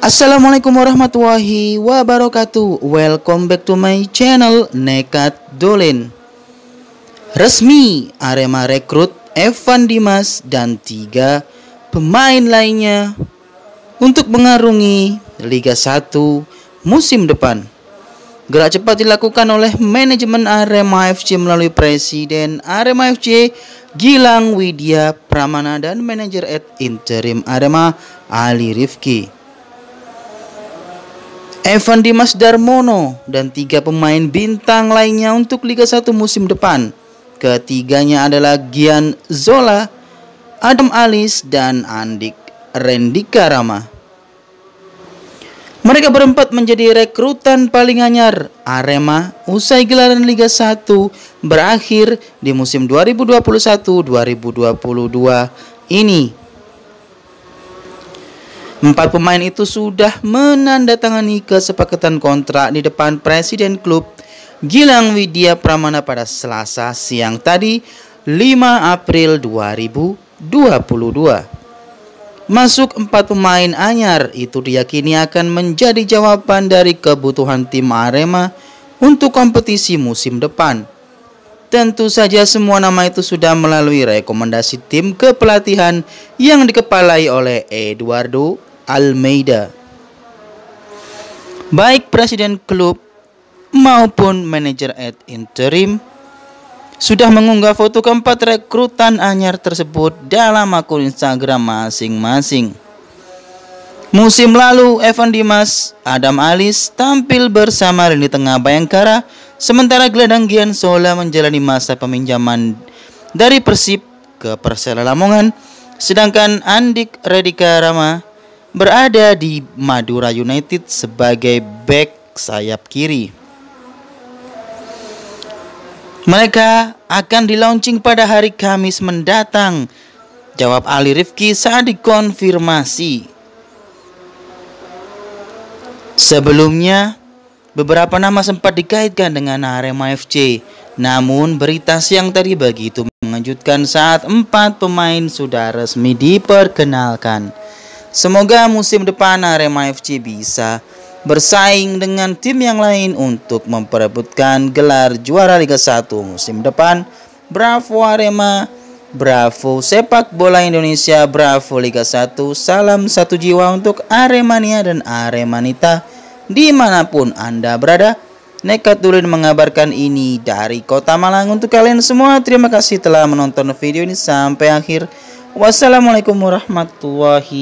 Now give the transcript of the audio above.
Assalamualaikum warahmatullahi wabarakatuh Welcome back to my channel Nekat Dolin Resmi Arema rekrut Evan Dimas dan tiga pemain lainnya Untuk mengarungi Liga 1 musim depan Gerak cepat dilakukan oleh manajemen Arema FC melalui Presiden Arema FC Gilang Widya Pramana dan manajer at interim Arema Ali Rifki. Evan Dimas Darmono, dan tiga pemain bintang lainnya untuk Liga 1 musim depan. Ketiganya adalah Gian Zola, Adam Alis, dan Andik Rendika Rama. Mereka berempat menjadi rekrutan paling anyar Arema usai gelaran Liga 1 berakhir di musim 2021-2022 ini. Empat pemain itu sudah menandatangani kesepakatan kontrak di depan presiden klub Gilang Widya Pramana pada Selasa siang tadi 5 April 2022. Masuk empat pemain anyar itu diyakini akan menjadi jawaban dari kebutuhan tim Arema untuk kompetisi musim depan. Tentu saja semua nama itu sudah melalui rekomendasi tim kepelatihan yang dikepalai oleh Eduardo Almeida. Baik presiden klub maupun manajer ad interim sudah mengunggah foto keempat rekrutan anyar tersebut dalam akun Instagram masing-masing. Musim lalu, Evan Dimas, Adam Alis tampil bersama di tengah Bayangkara, sementara gelandang Gian Sola menjalani masa peminjaman dari Persib ke Persela Lamongan, sedangkan Andik Redika Rama berada di Madura United sebagai back sayap kiri. Mereka akan dilaunching pada hari Kamis mendatang, jawab Ali Rifki saat dikonfirmasi. Sebelumnya, beberapa nama sempat dikaitkan dengan Arema FC, namun berita siang tadi begitu mengejutkan saat empat pemain sudah resmi diperkenalkan. Semoga musim depan Arema FC bisa bersaing dengan tim yang lain untuk memperebutkan gelar juara Liga 1 musim depan. Bravo Arema, bravo sepak bola Indonesia, bravo Liga 1. Salam satu jiwa untuk Aremania dan Aremanita dimanapun Anda berada. Nekat Durin mengabarkan ini dari Kota Malang untuk kalian semua. Terima kasih telah menonton video ini sampai akhir. Wassalamualaikum warahmatullahi